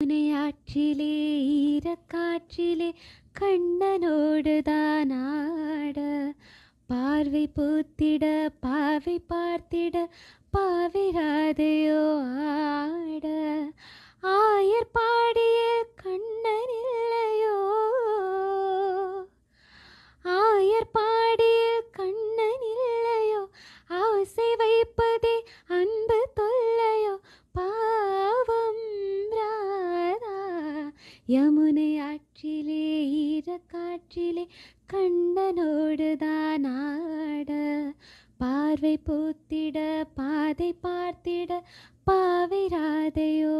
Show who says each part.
Speaker 1: முனையாற்றிலே ஈரக்காற்றிலே கண்ணனோடு தானாட பார்வை பூத்திட பாவை பார்த்திட பாவை ராதையோ ஆட ஆயர் பா யமுனை ஆற்றிலே ஈரக்காற்றிலே கண்ணனோடு தான் ஆட பார்வை பூத்திட பாதை பார்த்திட பாவை